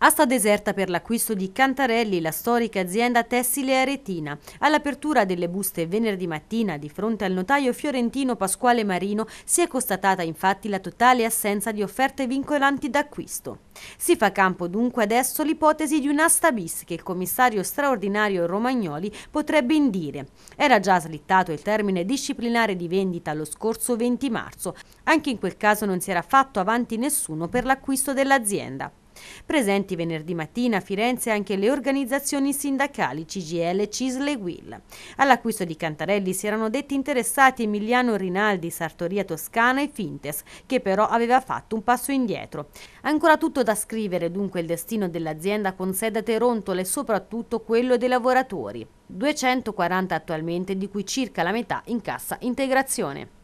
Asta deserta per l'acquisto di Cantarelli, la storica azienda tessile aretina. All'apertura delle buste venerdì mattina, di fronte al notaio fiorentino Pasquale Marino, si è constatata infatti la totale assenza di offerte vincolanti d'acquisto. Si fa campo dunque adesso l'ipotesi di un'asta bis che il commissario straordinario Romagnoli potrebbe indire. Era già slittato il termine disciplinare di vendita lo scorso 20 marzo. Anche in quel caso non si era fatto avanti nessuno per l'acquisto dell'azienda. Presenti venerdì mattina a Firenze anche le organizzazioni sindacali CGL, Cisle e Will. All'acquisto di Cantarelli si erano detti interessati Emiliano Rinaldi, Sartoria Toscana e Fintes, che però aveva fatto un passo indietro. Ancora tutto da scrivere dunque il destino dell'azienda con sede a Terontole e soprattutto quello dei lavoratori. 240 attualmente, di cui circa la metà in cassa integrazione.